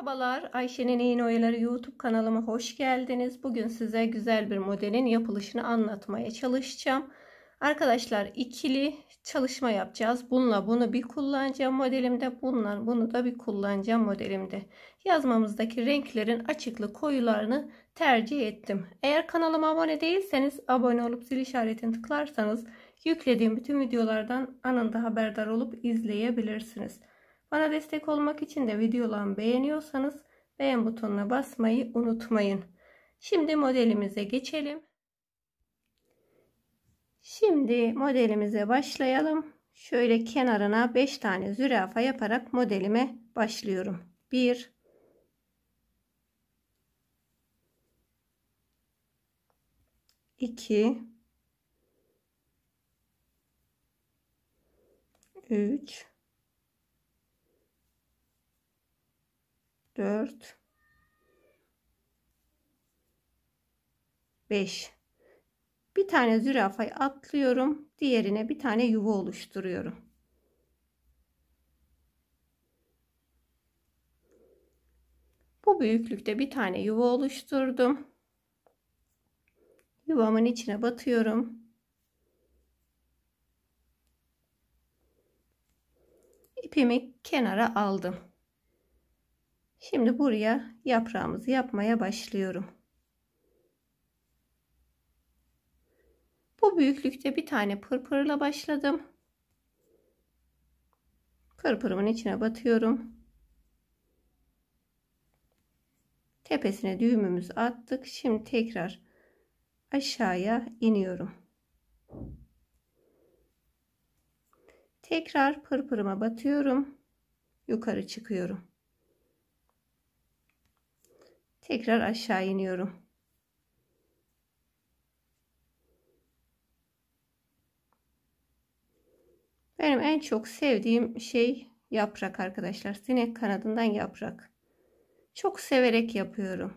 Merhabalar Ayşe'nin iğne oyaları YouTube kanalıma hoş geldiniz. Bugün size güzel bir modelin yapılışını anlatmaya çalışacağım. Arkadaşlar ikili çalışma yapacağız. Bununla bunu bir kullanacağım modelimde. Bununla bunu da bir kullanacağım modelimde. Yazmamızdaki renklerin açıklı koyularını tercih ettim. Eğer kanalıma abone değilseniz abone olup zil işaretini tıklarsanız yüklediğim bütün videolardan anında haberdar olup izleyebilirsiniz. Bana destek olmak için de videolarımı beğeniyorsanız beğen butonuna basmayı unutmayın. Şimdi modelimize geçelim. Şimdi modelimize başlayalım. Şöyle kenarına 5 tane zürafa yaparak modelime başlıyorum. 1 2 3 4 5 bir tane zürafayı atlıyorum diğerine bir tane yuva oluşturuyorum bu büyüklükte bir tane yuva oluşturdum yuvamın içine batıyorum ipimi kenara aldım Şimdi buraya yaprağımızı yapmaya başlıyorum. Bu büyüklükte bir tane pırpırla başladım. Pırpırımın içine batıyorum. Tepesine düğümümüzü attık. Şimdi tekrar aşağıya iniyorum. Tekrar pırpırıma batıyorum. Yukarı çıkıyorum tekrar aşağı iniyorum. Benim en çok sevdiğim şey yaprak arkadaşlar. Sinek kanadından yaprak. Çok severek yapıyorum.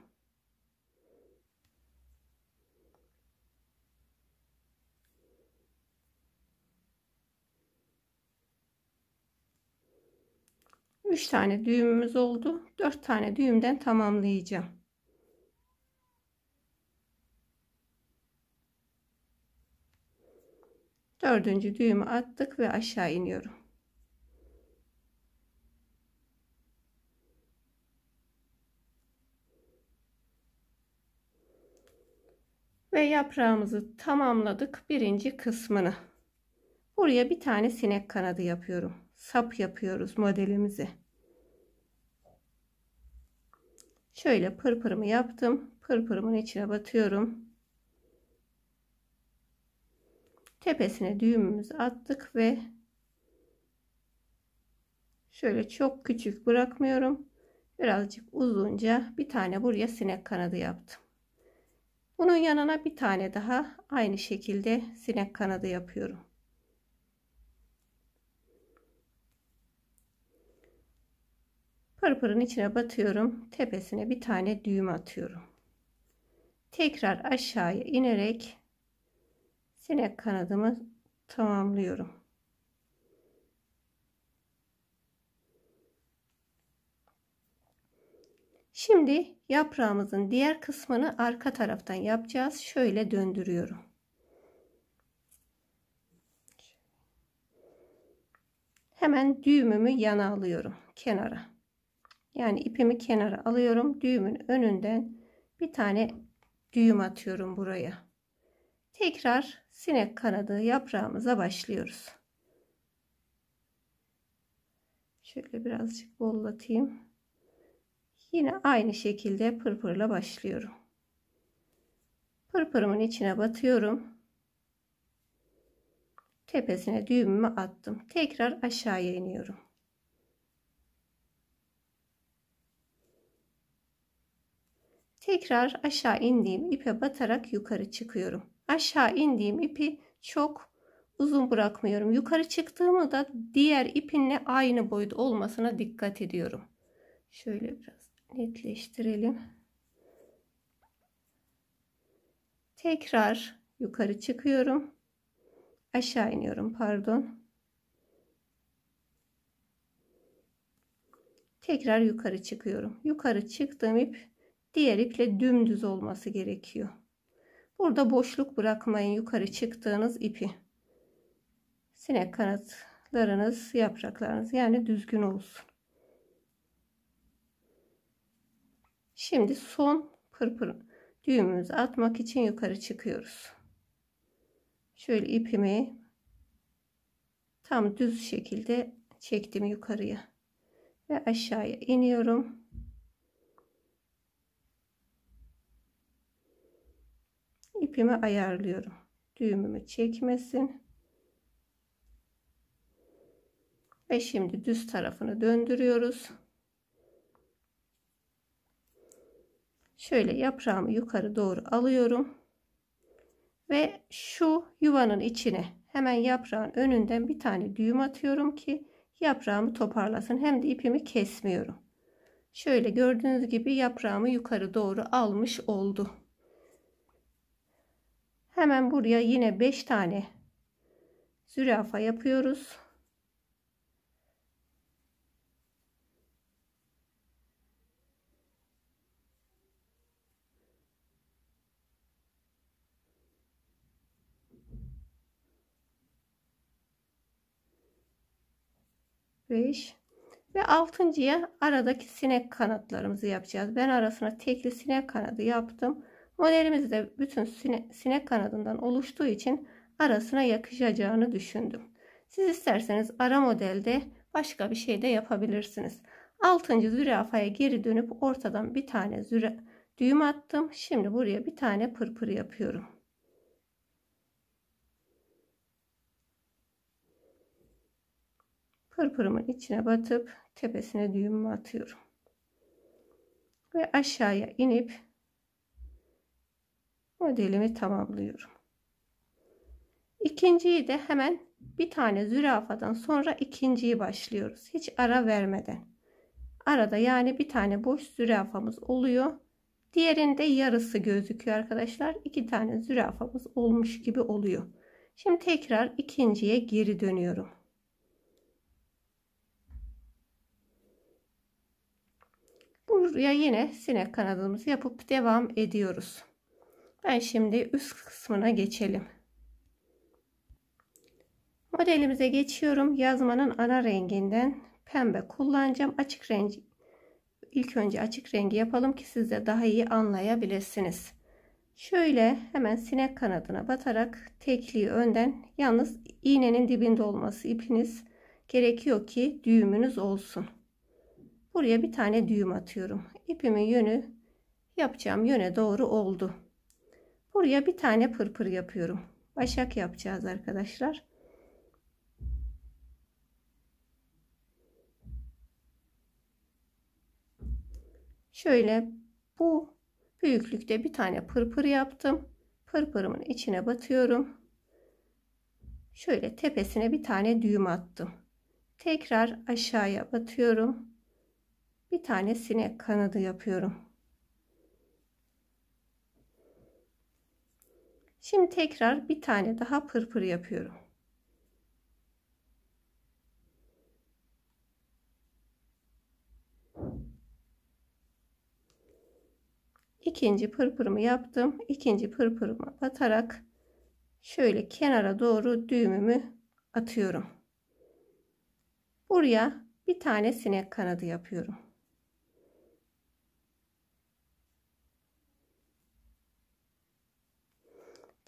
Üç tane düğümümüz oldu. Dört tane düğümden tamamlayacağım. dördüncü düğümü attık ve aşağı iniyorum ve yaprağımızı tamamladık birinci kısmını buraya bir tane sinek kanadı yapıyorum sap yapıyoruz modelimizi şöyle pırpırımı yaptım pırpırımın içine batıyorum tepesine düğümümüzü attık ve şöyle çok küçük bırakmıyorum birazcık uzunca bir tane buraya sinek kanadı yaptım bunun yanına bir tane daha aynı şekilde sinek kanadı yapıyorum pırpırın içine batıyorum tepesine bir tane düğüm atıyorum tekrar aşağıya inerek sinek kanadımı tamamlıyorum. Şimdi yaprağımızın diğer kısmını arka taraftan yapacağız. Şöyle döndürüyorum. Hemen düğümümü yana alıyorum kenara. Yani ipimi kenara alıyorum. Düğümün önünden bir tane düğüm atıyorum buraya. Tekrar sinek kanadı yaprağımıza başlıyoruz. Şöyle birazcık bollatayım. Yine aynı şekilde pırpırla başlıyorum. Pırpırımın içine batıyorum. Tepesine düğümümü attım. Tekrar aşağıya iniyorum. Tekrar aşağı indiğim ipe batarak yukarı çıkıyorum aşağı indiğim ipi çok uzun bırakmıyorum. Yukarı çıktığımı da diğer ipinle aynı boyut olmasına dikkat ediyorum. Şöyle biraz netleştirelim. Tekrar yukarı çıkıyorum. Aşağı iniyorum pardon. Tekrar yukarı çıkıyorum. Yukarı çıktığım ip diğer iple dümdüz olması gerekiyor. Burada boşluk bırakmayın yukarı çıktığınız ipi. Sinek kanatlarınız, yapraklarınız yani düzgün olsun. Şimdi son pırpır düğümümüzü atmak için yukarı çıkıyoruz. Şöyle ipimi tam düz şekilde çektim yukarıya ve aşağıya iniyorum. ipimi ayarlıyorum. Düğümümü çekmesin. Ve şimdi düz tarafını döndürüyoruz. Şöyle yaprağımı yukarı doğru alıyorum. Ve şu yuvanın içine hemen yaprağın önünden bir tane düğüm atıyorum ki yaprağımı toparlasın. Hem de ipimi kesmiyorum. Şöyle gördüğünüz gibi yaprağımı yukarı doğru almış oldu. Hemen buraya yine 5 tane zürafa yapıyoruz. Beş. Ve altıncıya aradaki sinek kanatlarımızı yapacağız. Ben arasına tekli sinek kanadı yaptım. Modelimiz de bütün sinek kanadından oluştuğu için arasına yakışacağını düşündüm. Siz isterseniz ara modelde başka bir şey de yapabilirsiniz. Altıncı zürafaya geri dönüp ortadan bir tane züra düğüm attım. Şimdi buraya bir tane pırpır yapıyorum. Pırpırımın içine batıp tepesine düğümümü atıyorum. Ve aşağıya inip modelimi tamamlıyorum. İkinciyi de hemen bir tane zürafadan sonra ikinciyi başlıyoruz. Hiç ara vermeden. Arada yani bir tane boş zürafamız oluyor. Diğerinde yarısı gözüküyor arkadaşlar. İki tane zürafamız olmuş gibi oluyor. Şimdi tekrar ikinciye geri dönüyorum. Buraya yine sinek kanadımızı yapıp devam ediyoruz. Ben şimdi üst kısmına geçelim. Modelimize geçiyorum. Yazmanın ana renginden pembe kullanacağım. Açık rengi ilk önce açık rengi yapalım ki siz de daha iyi anlayabilirsiniz. Şöyle hemen sinek kanadına batarak tekliği önden yalnız iğnenin dibinde olması ipiniz gerekiyor ki düğümünüz olsun. Buraya bir tane düğüm atıyorum. İpimin yönü yapacağım yöne doğru oldu. Buraya bir tane pırpır yapıyorum. Başak yapacağız arkadaşlar. Şöyle bu büyüklükte bir tane pırpır yaptım. Pırpırımın içine batıyorum. Şöyle tepesine bir tane düğüm attım. Tekrar aşağıya batıyorum. Bir tane sinek kanadı yapıyorum. Şimdi tekrar bir tane daha pırpır yapıyorum. İkinci pırpırımı yaptım. İkinci pırpırımı batarak şöyle kenara doğru düğümümü atıyorum. Buraya bir tane sinek kanadı yapıyorum.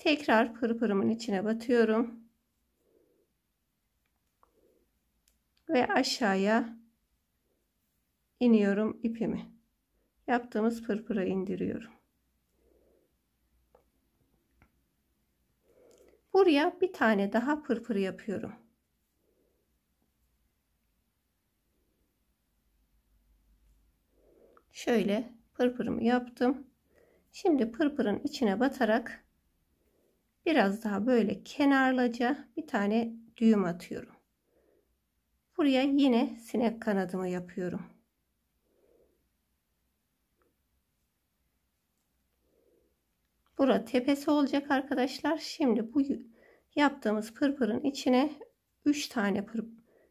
Tekrar pırpırımın içine batıyorum. Ve aşağıya iniyorum ipimi. Yaptığımız pırpıra indiriyorum. Buraya bir tane daha pırpır yapıyorum. Şöyle pırpırımı yaptım. Şimdi pırpırın içine batarak biraz daha böyle kenarlaca bir tane düğüm atıyorum. Buraya yine sinek kanadımı yapıyorum. Bura tepesi olacak arkadaşlar. Şimdi bu yaptığımız pırpırın içine 3 tane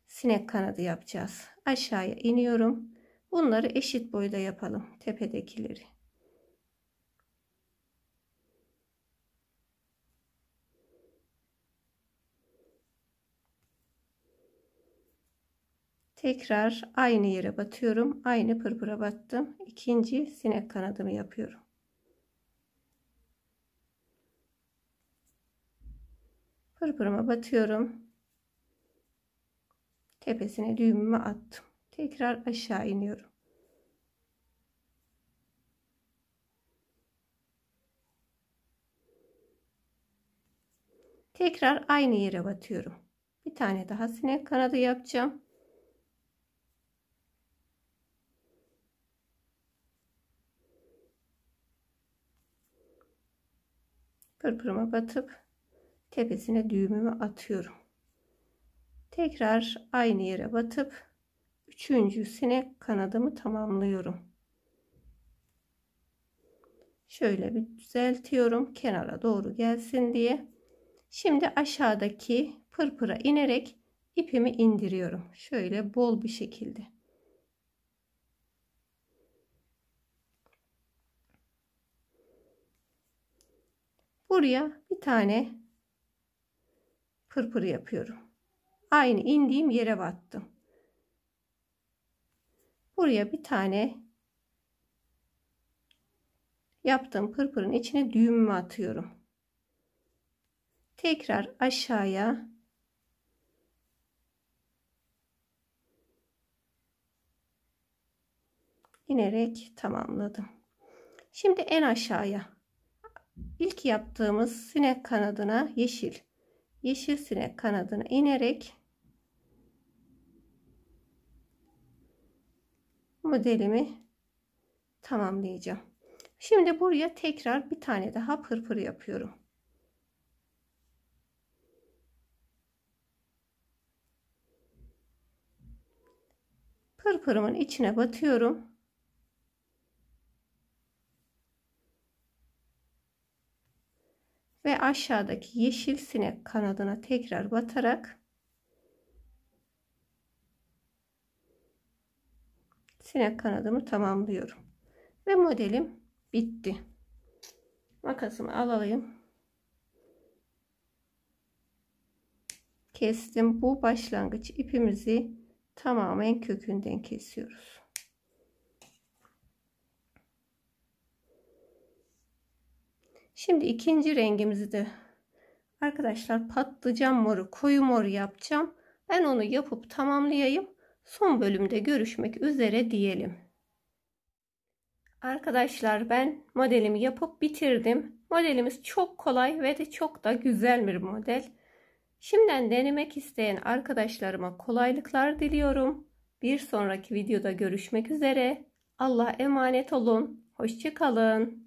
sinek kanadı yapacağız. Aşağıya iniyorum. Bunları eşit boyda yapalım tepedekileri. Tekrar aynı yere batıyorum. Aynı pırpıra battım. İkinci sinek kanadımı yapıyorum. Pırpırıma batıyorum. Tepesine düğümümü attım. Tekrar aşağı iniyorum. Tekrar aynı yere batıyorum. Bir tane daha sinek kanadı yapacağım. pırpırıma batıp tepesine düğümümü atıyorum. Tekrar aynı yere batıp üçüncü üçüncüsüne kanadımı tamamlıyorum. Şöyle bir düzeltiyorum kenara doğru gelsin diye. Şimdi aşağıdaki pırpıra inerek ipimi indiriyorum. Şöyle bol bir şekilde. Buraya bir tane pırpır yapıyorum. Aynı indiğim yere battım. Buraya bir tane yaptığım pırpırın içine düğümü atıyorum. Tekrar aşağıya inerek tamamladım. Şimdi en aşağıya İlk yaptığımız sinek kanadına yeşil yeşil sinek kanadına inerek modelimi tamamlayacağım. Şimdi buraya tekrar bir tane daha pırpır yapıyorum. Pırpırımın içine batıyorum. aşağıdaki yeşil sinek kanadına tekrar batarak sinek kanadımı tamamlıyorum. Ve modelim bitti. Makasımı alayım. Kestim. Bu başlangıç ipimizi tamamen kökünden kesiyoruz. Şimdi ikinci rengimizi de arkadaşlar patlıcan moru koyu mor yapacağım. Ben onu yapıp tamamlayayım. Son bölümde görüşmek üzere diyelim. Arkadaşlar ben modelimi yapıp bitirdim. Modelimiz çok kolay ve de çok da güzel bir model. Şimdiden denemek isteyen arkadaşlarıma kolaylıklar diliyorum. Bir sonraki videoda görüşmek üzere. Allah emanet olun. Hoşçakalın.